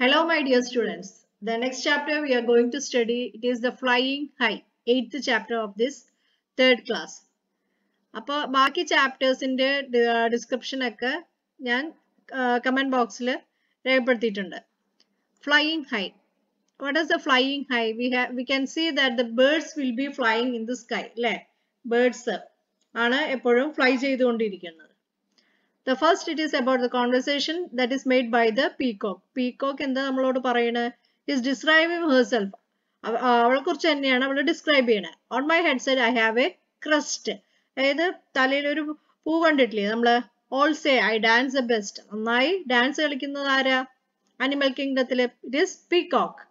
Hello my dear students. The next chapter we are going to study it is the flying high. Eighth chapter of this third class. അപ്പോൾ ബാക്കി ചാപ്റ്റേഴ്സിന്റെ description ഒക്കെ ഞാൻ comment ബോക്സിൽ രേഖപ്പെടുത്തിയിട്ടുണ്ട് flying high what is the flying high we have we can see that the birds will be flying in the sky അല്ലേ birds ആണ് എപ്പോഴും fly ചെയ്തുകൊണ്ടിരിക്കുന്നത് The first it is about the conversation that is made by the peacock. Peacock എന്താ നമ്മളോട് പറയണേ is describing herself. അവളെ കുറിച്ച് തന്നെയാണ് അവൾ ഡിസ്ക്രൈബ് ചെയ്യണത് on my head set I have a crest അതായത് തലയിൽ ഒരു പൂ കണ്ടിട്ടില്ലേ നമ്മള് also I dance the best നന്നായി ഡാൻസ് കളിക്കുന്നത് ആരാ അനിമൽ കിങ്ഡത്തിലെ it is peacock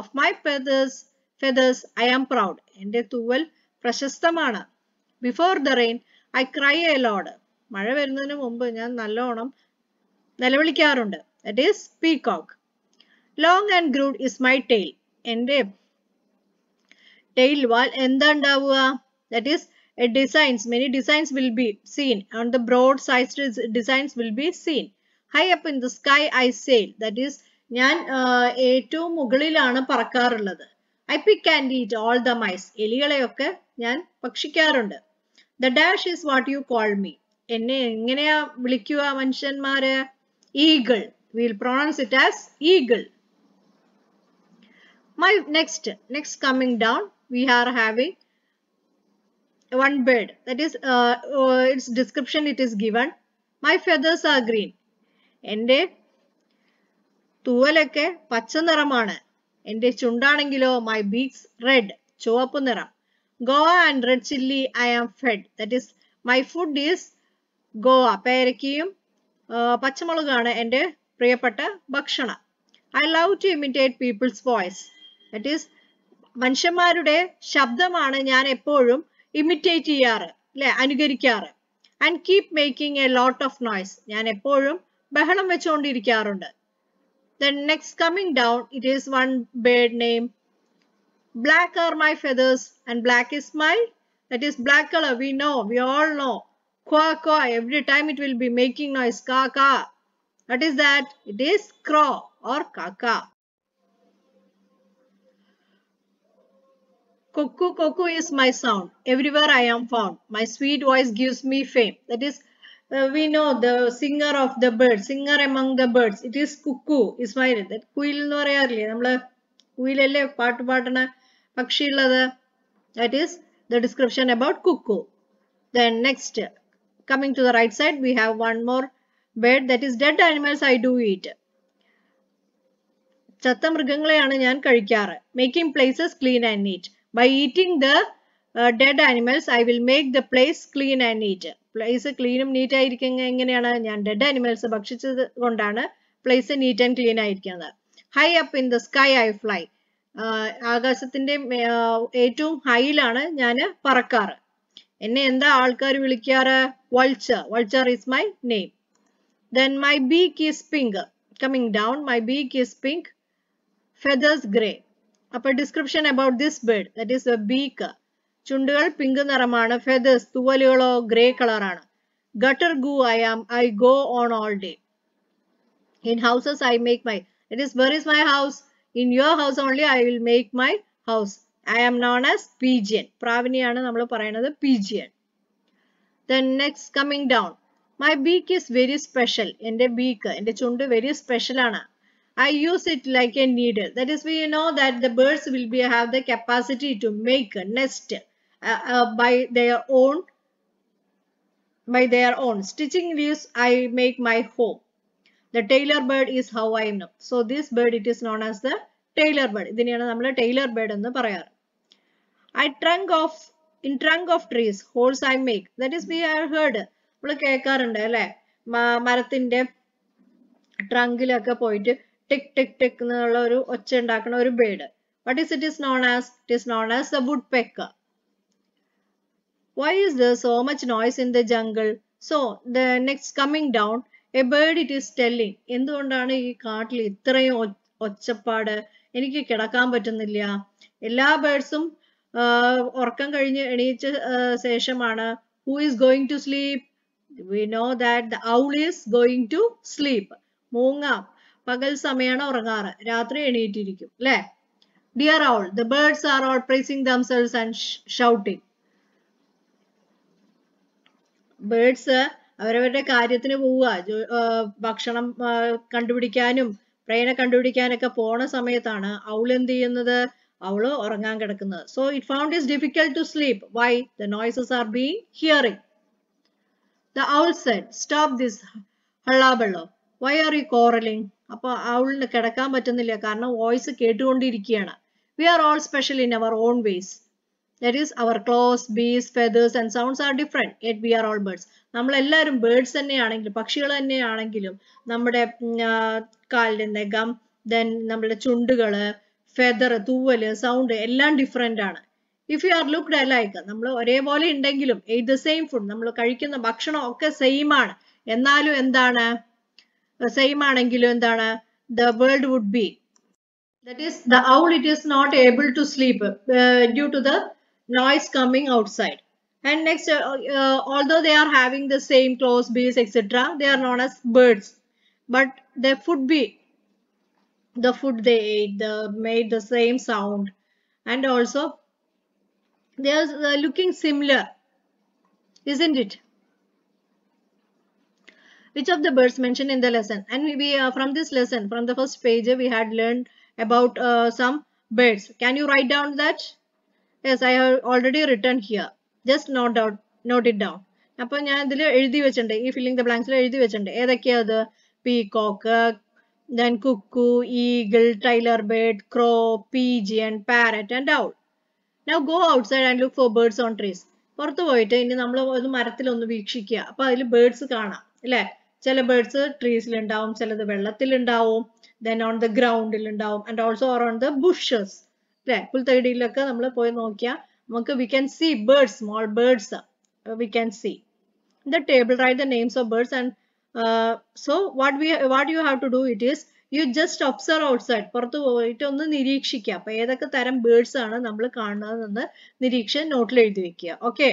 of my feathers feathers I am proud എന്റെ തൂവൽ പ്രശസ്തമാണ് before the rain I cry a loud മഴ വരുന്നതിന് മുമ്പ് ഞാൻ നല്ലോണം നിലവിളിക്കാറുണ്ട് that is peacock long and groomed is my tail എൻ്റെ ടെയിൽ വാൽ എന്താ ഉണ്ടാവുക that is a designs many designs will be seen on the broad size designs will be seen high up in the sky I sail that is ഞാൻ ഏറ്റവും മുകളിലാണ് പറക്കാറുള്ളത് I pee and eat all the mice എലികളെയൊക്കെ ഞാൻ ഭക്ഷിക്കാറുണ്ട് the dash is what you call me എന്നെ എങ്ങനെയാ വിളിക്കുക മനുഷ്യന്മാര് eagle will pronounce it as eagle my next next coming down we are having one bird that is its description it is given my feathers are green എൻ്റെ തൂവലൊക്കെ പച്ച നിറമാണ് എൻ്റെ ചുണ്ടാണെങ്കിലോ my beaks red ചുവപ്പ് നിറം guava and red chilli I am fed that is my food is guava പേരക്കയും പച്ചമുളകാണ് എൻ്റെ പ്രിയപ്പെട്ട ഭക്ഷണം I love to imitate people's voice that is മനുഷ്യന്മാരുടെ ശബ്ദമാണ് ഞാൻ എപ്പോഴും ഇമിറ്റേറ്റ് ചെയ്യാറ് അല്ലെ അനുകരിക്കാറ് and keep making a lot of noise ഞാൻ എപ്പോഴും ബഹളം വെച്ചുകൊണ്ടിരിക്കാറുണ്ട് then next coming down it is one bird name black are my feathers and black is my that is black colour V know we all know qua qua every time it will be making noise ka ka what is that it is craw or kaka Kuku kuku is my sound. Everywhere I am found. My sweet voice gives me fame. That is, uh, we know the singer of the birds, singer among the birds. It is cuckoo is my that കുയിൽ എന്ന് പറയാറില്ലേ നമ്മൾ കുയിലല്ലേ പാട്ട് പാടണ പക്ഷിയുള്ളത് that is the description about cuckoo then next Coming to the right side, we have one more bird that is dead animals I do eat. ചത്ത മൃഗങ്ങളെയാണ് ഞാൻ കഴിക്കാറ് making places clean and neat by eating the dead animals I will make the place clean and neat place ക്ലീനും neat ആയിരിക്കുന്ന എങ്ങനെയാണ് ഞാൻ dead animals ഭക്ഷിച്ചത് കൊണ്ടാണ് പ്ലേസ് നീറ്റ് ആൻഡ് ക്ലീൻ ആയിരിക്കുന്നത് high up in the sky I fly ആകാശത്തിന്റെ ഏറ്റവും ഹൈയിലാണ് ഞാൻ പറക്കാറ് enne enda aalkar vilikkara vulture vulture is my name then my beak is pink coming down my beak is pink feathers gray appa description about this bird that is a beak chundugal pink niramana feathers thuvalugalo gray color aanu gutter goo i am i go on all day in houses i make my it is where is my house in your house only i will make my house I am known as pigeon പ്രാവിനെയാണ് നമ്മൾ പറയുന്നത് pigeon then next coming down my beak is very special എൻ്റെ beak എൻ്റെ ചുണ്ട് very special ആണ് I use it like a needle. That is, we know that the birds will be have the capacity to make a nest uh, uh, by their own by their own stitching leaves. I make my home. The tailor bird is how I know. So this bird it is known as the tailor bird. ഇതിനെയാണ് നമ്മൾ tailor bird എന്ന് പറയാറ്. I trunk of in trunk of trees holes I make that is we have heard നമ്മൾ കേൾക്കാറുണ്ട് അല്ലെ മരത്തിന്റെ ട്രങ്കിലൊക്കെ പോയിട്ട് ടിക് ടിക് ടിക് എന്നുള്ള ഒരു ഒച്ച ഉണ്ടാക്കുന്ന ഒരു bird what is it is known as it is known as a woodpecker why is the so much noise in the jungle so the next coming down a bird it is telling എന്തുകൊണ്ടാണ് ഈ കാട്ടിൽ ഇത്രയും ഒച്ചപ്പാട് എനിക്ക് കിടക്കാൻ പറ്റുന്നില്ല എല്ലാ ബേർഡ്സും ഉറക്കം കഴിഞ്ഞ് എണീച്ച ശേഷമാണ് who is going to sleep we know that the owl is going to sleep മൂങ്ങ പകൽ സമയമാണ് ഉറങ്ങാറ് രാത്രി എണീറ്റിരിക്കും അല്ലെ dear owl the birds are all praising themselves and shouting birds അവരവരുടെ കാര്യത്തിന് പോവുക ഭക്ഷണം കണ്ടുപിടിക്കാനും പ്രേനെ കണ്ടുപിടിക്കാനൊക്കെ പോണ സമയത്താണ് ഔൾ എന്ത് ചെയ്യുന്നത് അവള് ഉറങ്ങാൻ കിടക്കുന്നത് so it found is difficult to sleep why the noises are being hearing the owl said stop this hullabaloo why are you quarrelling അപ്പോൾ അവളിന് കിടക്കാൻ പറ്റുന്നില്ല കാരണം വോയിസ് കേട്ടുകൊണ്ടിരിക്കുകയാണ് we are all special in our own ways that is our claws beaks feathers and sounds are different yet we are all birds നമ്മളെല്ലാവരും birds തന്നെയാണെങ്കിലും പക്ഷികൾ തന്നെയാണെങ്കിലും നമ്മുടെ കാലിന്റെ നഖം ദെൻ നമ്മുടെ ചുണ്ടുകള് ഫെദർ തൂവല് സൗണ്ട് എല്ലാം ഡിഫറെൻ്റ് ആണ് if you are looked alike നമ്മൾ ഒരേപോലെ ഉണ്ടെങ്കിലും എയ്റ്റ് ദ സെയിം ഫുഡ് നമ്മൾ കഴിക്കുന്ന ഭക്ഷണം ഒക്കെ സെയിം ആണ് എന്നാലും എന്താണ് സെയിം ആണെങ്കിലും എന്താണ് the world would be that is the owl it is not able to sleep due to the noise coming outside and next although they are having the same claws beaks etcetera they are known as birds but the food be the food they ate the made the same sound and also they are looking similar isn't it which of the birds mentioned in the lesson and we uh, from this lesson from the first page we had learned about uh, some birds can you write down that yes i have already written here just note down note it down അപ്പോൾ ഞാൻ ഇതിൽ എഴുതി വെച്ചിട്ടുണ്ട് ഈ filling the ബ്ലാങ്ക്സിൽ എഴുതി വെച്ചിട്ടുണ്ട് ഏതൊക്കെയാണ് അത് Then cuckoo, eagle, trailer bird, crow, pigeon, parrot and owl. Now go outside and look for birds on trees. പുറത്ത് പോയിട്ട് ഇനി നമ്മൾ ഒരു മരത്തിലൊന്ന് വീക്ഷിക്കുക അപ്പൊ അതിൽ ബേർഡ്സ് കാണാം അല്ലേ ചില ബേർഡ്സ് ട്രീസിലുണ്ടാവും ചിലത് വെള്ളത്തിലുണ്ടാവും ദെൻ ഓൺ ദ ഗ്രൗണ്ടിലുണ്ടാവും and also or on the bushes അല്ലേ പുൽത്തകിടിയിലൊക്കെ നമ്മൾ പോയി നോക്കിയാൽ നമുക്ക് we can see birds small birds we can see the table write the names of birds and uh, so what we what you have to do it is you just observe outside പുറത്ത് പോയിട്ട് ഒന്ന് നിരീക്ഷിക്കുക അപ്പൊ ഏതൊക്കെ തരം birds ആണ് നമ്മൾ കാണുന്നതെന്ന് നിരീക്ഷ നോട്ടിൽ എഴുതി വെക്കുക okay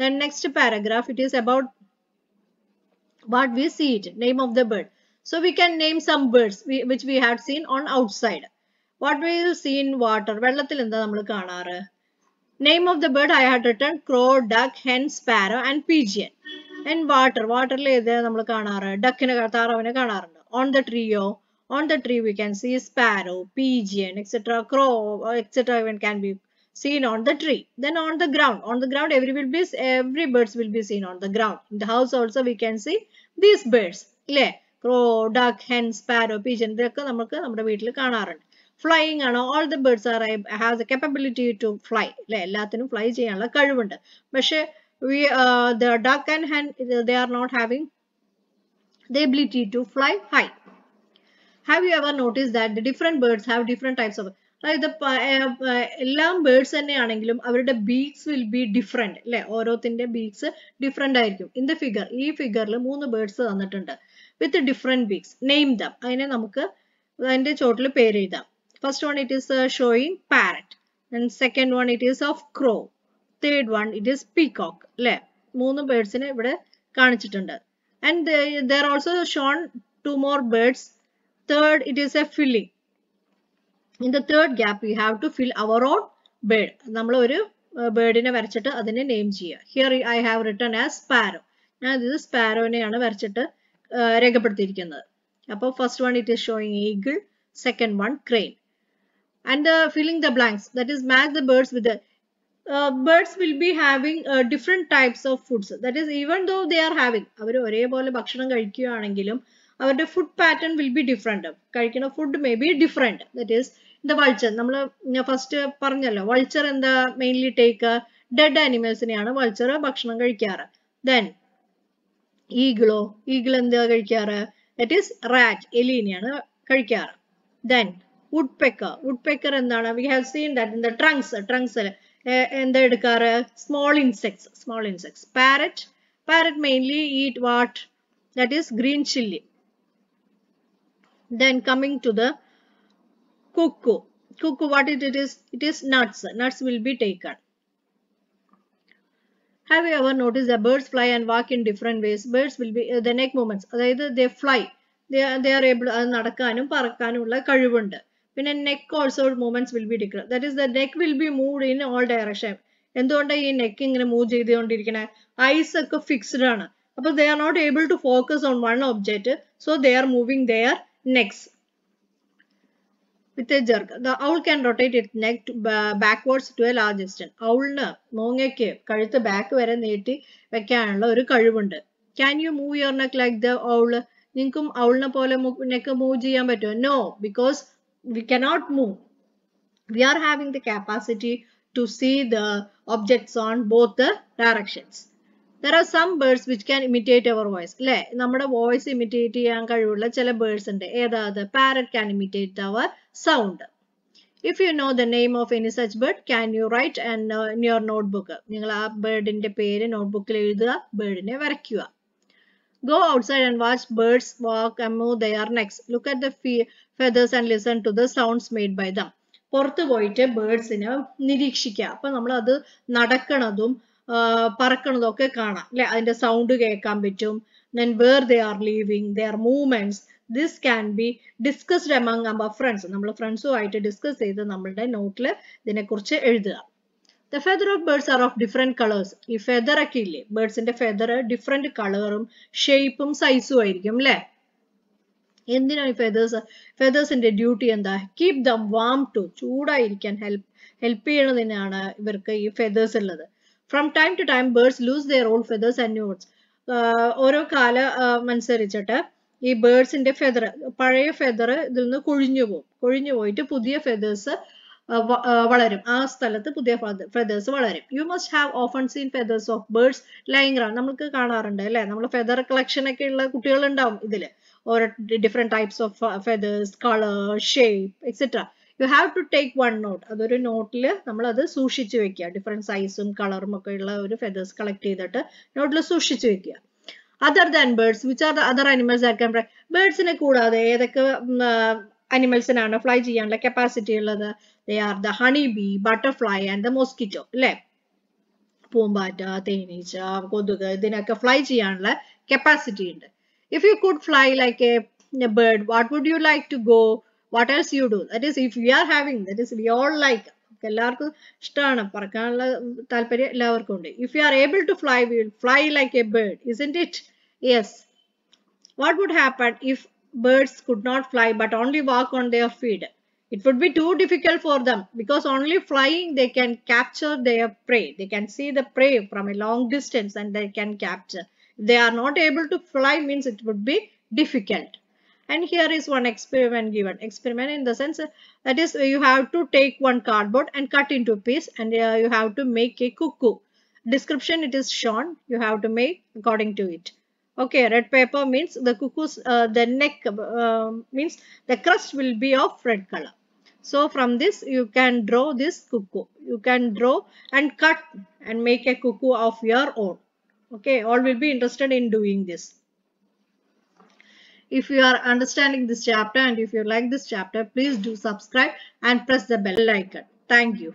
then next paragraph it is about what we see it name of the bird so we can name some birds which we had seen on outside what we seen water വെള്ളത്തിൽ എന്താ നമ്മൾ കാണാറ് name of the bird I had written crow duck hen sparrow and pigeon and water വാട്ടറിൽ ഏത് നമ്മൾ കാണാറ് ഡക്കിനെ താറാവിനെ കാണാറുണ്ട് ഓൺ ദ ട്രീയോ on the tree we can see sparrow pigeon etcetera crow etcetera even can be seen on the tree. Then on the ground, on the ground every will be every birds will be seen on the ground. In the house also we can see these birds. ഇല്ലേ crow duck hen sparrow pigeon ഇതൊക്കെ നമുക്ക് നമ്മുടെ വീട്ടിൽ കാണാറുണ്ട് flying ആണോ all the birds are has a capability to fly അല്ലെ എല്ലാത്തിനും fly ചെയ്യാനുള്ള കഴിവുണ്ട് പക്ഷേ we uh, the duck and hen they are not having the ability to fly high have you ever noticed that the different birds have different types of അതായത് എല്ലാം birds തന്നെയാണെങ്കിലും അവരുടെ beaks will be different അല്ലേ ഓരോത്തിൻ്റെ beaks different ആയിരിക്കും in the figure ഈ ഫിഗറിൽ മൂന്ന് ബേർഡ്സ് തന്നിട്ടുണ്ട് with different beaks name them അതിനെ നമുക്ക് അതിൻ്റെ ചോട്ടിൽ പേര് എഴുതാം first one it is showing parrot and second one it is of crow third one it is peacock അല്ലെ മൂന്ന് ബേർഡ്സിനെ ഇവിടെ കാണിച്ചിട്ടുണ്ട് and there also shown two more birds third it is a filling in the third gap you have to fill our own bird നമ്മൾ ഒരു ബേർഡിനെ വരച്ചിട്ട് അതിനെ നെയിം ചെയ്യുക here I have return as sparrow ഞാൻ ഇത് സ്പാരോനെയാണ് വരച്ചിട്ട് രേഖപ്പെടുത്തിയിരിക്കുന്നത് അപ്പോൾ first one it is showing eagle second one crane and filling the blanks that is match the birds with uh, birds will be having uh, different types of foods. That is, even though they are having, അവർ ഒരേപോലെ ഭക്ഷണം കഴിക്കുകയാണെങ്കിലും അവരുടെ food pattern will be different കഴിക്കുന്ന food may be different that is the vulture നമ്മൾ first പറഞ്ഞല്ലോ vulture എന്താ mainly take dead ആനിമൽസിനെയാണ് വൾച്ചർ ഭക്ഷണം കഴിക്കാറ് ദെൻ ഈഗിളോ ഈഗിൾ എന്താ കഴിക്കാറ് ദറ്റ് ഈസ് റാറ്റ് എലീനെയാണ് കഴിക്കാറ് then woodpecker woodpecker എന്താണ് we have seen that in the trunks ട്രങ്സിൽ എന്താ എടുക്കാറ് small insects small insects parrot parrot mainly eat what that is green chilli. Then coming to the cuckoo. Cuckoo, what it, it is? It is nuts. Nuts will be taken. Have you ever noticed that birds fly and walk in different ways? Birds will be uh, the neck movements. അതായത് they fly. They are, they are able നടക്കാനും പറക്കാനുമുള്ള കഴിവുണ്ട് പിന്നെ neck also movements will be declare that is the neck will be move in all direction എന്തുകൊണ്ടാണ് ഈ neck ഇങ്ങനെ move ചെയ്തുകൊണ്ടിരിക്കണേ eyes ഒക്കെ ഫിക്സ്ഡ് ആണ് അപ്പൊ they are not able to focus on one object so they are moving their necks with a jerk the owl can rotate it neck backwards to a large extent ഔളിന് മൂങ്ങയ്ക്ക് കഴുത്ത് back വരെ നീട്ടി വെക്കാനുള്ള ഒരു കഴിവുണ്ട് can you move your neck like the owl നിങ്ങൾക്കും ഔളിനെ പോലെ നെക്ക് മൂവ് ചെയ്യാൻ പറ്റുമോ no because we cannot move. We are having the capacity to see the objects on both the directions. There are some birds which can imitate our voice. Le, our voice imitate birds the parrot can imitate our sound. If you know the name of any such bird, can you write and uh, in your notebook? Ningla bird in the notebook bird in Go outside and watch birds walk and move their necks. Look at the feathers and listen to the sounds made by them പുറത്ത് പോയിട്ട് ബേർഡ്സിനെ നിരീക്ഷിക്കുക അപ്പൊ നമ്മൾ അത് നടക്കണതും പറക്കണതും ഒക്കെ കാണാം അല്ലെ അതിന്റെ സൗണ്ട് കേൾക്കാൻ പറ്റും then where they living living, their movements. This can be discussed among our friends. നമ്മൾ ഫ്രണ്ട്സുമായിട്ട് ഡിസ്കസ് ചെയ്ത് നമ്മളുടെ നോട്ടിൽ ഇതിനെക്കുറിച്ച് എഴുതുക the feather of birds are of different colours ഈ ഫെദറൊക്കെ ഇല്ലേ ബേർഡ്സിന്റെ ഫെദർ ഡിഫറെന്റ് കളറും ഷേപ്പും സൈസും ആയിരിക്കും അല്ലേ എന്തിനാണ് ഈ ഫെതേഴ്സ് ഫെതേഴ്സിന്റെ ഡ്യൂട്ടി എന്താ കീപ് ദം വാം ടു ചൂടായിരിക്കാൻ ഹെൽപ്പ് ഹെൽപ്പ് ചെയ്യണതിനാണ് ഇവർക്ക് ഈ ഫെതേഴ്സ് ഉള്ളത് from time to time birds lose their all feathers and news ഓരോ കാല അനുസരിച്ചിട്ട് ഈ ബേർഡ്സിന്റെ ഫെദർ പഴയ ഫെദർ ഇതിൽ നിന്ന് കൊഴിഞ്ഞു പോകും കൊഴിഞ്ഞു പോയിട്ട് പുതിയ ഫെതേഴ്സ് വളരും ആ സ്ഥലത്ത് പുതിയ ഫെതേഴ്സ് വളരും you must have often seen feathers of birds lying round നമുക്ക് കാണാറുണ്ട് അല്ലെ നമ്മൾ ഫെദർ കളക്ഷൻ ഒക്കെ ഉള്ള കുട്ടികൾ ഉണ്ടാവും ഇതില് or different types of uh, feathers, color, shape, etc. You have to take one note അതൊരു നോട്ടിൽ നമ്മൾ അത് സൂക്ഷിച്ചു വെക്കുക ഡിഫറെൻറ്റ് സൈസും കളറും ഒക്കെ ഉള്ള ഒരു ഫെദേഴ്സ് കളക്ട് ചെയ്തിട്ട് നോട്ടിൽ സൂക്ഷിച്ചു വെക്കുക other than birds which are the other animals are can fly ബേർഡ്സിനെ കൂടാതെ ഏതൊക്കെ അനിമൽസിനാണ് ഫ്ലൈ ചെയ്യാനുള്ള കപ്പാസിറ്റി ഉള്ളത് they are the honey bee butterfly and the mosquito അല്ലേ പൂമ്പാറ്റ തേനീച്ച കൊതുക് ഇതിനൊക്കെ ഫ്ലൈ ചെയ്യാനുള്ള കപ്പാസിറ്റി ഉണ്ട് if you could fly like a, a bird what would you like to go what else you do that is if we are having that is we all like if you are able to fly, we will fly like a bird, isn't it? Yes. What would happen if birds could not fly but only walk on their feet? It would be too difficult for them because only flying they can capture their prey. They can see the prey from a long distance and they can capture they are not able to fly means it would be difficult. And here is one experiment given. Experiment in the sense that is you have to take one cardboard and cut into piece and uh, you have to make a cuckoo. Description it is shown. You have to make according to it. Okay, red paper means the cuckoo's, uh, the neck uh, um, means the crust will be of red color. So from this you can draw this cuckoo. You can draw and cut and make a cuckoo of your own okay all will be interested in doing this if you are understanding this chapter and if you like this chapter please do subscribe and press the bell icon thank you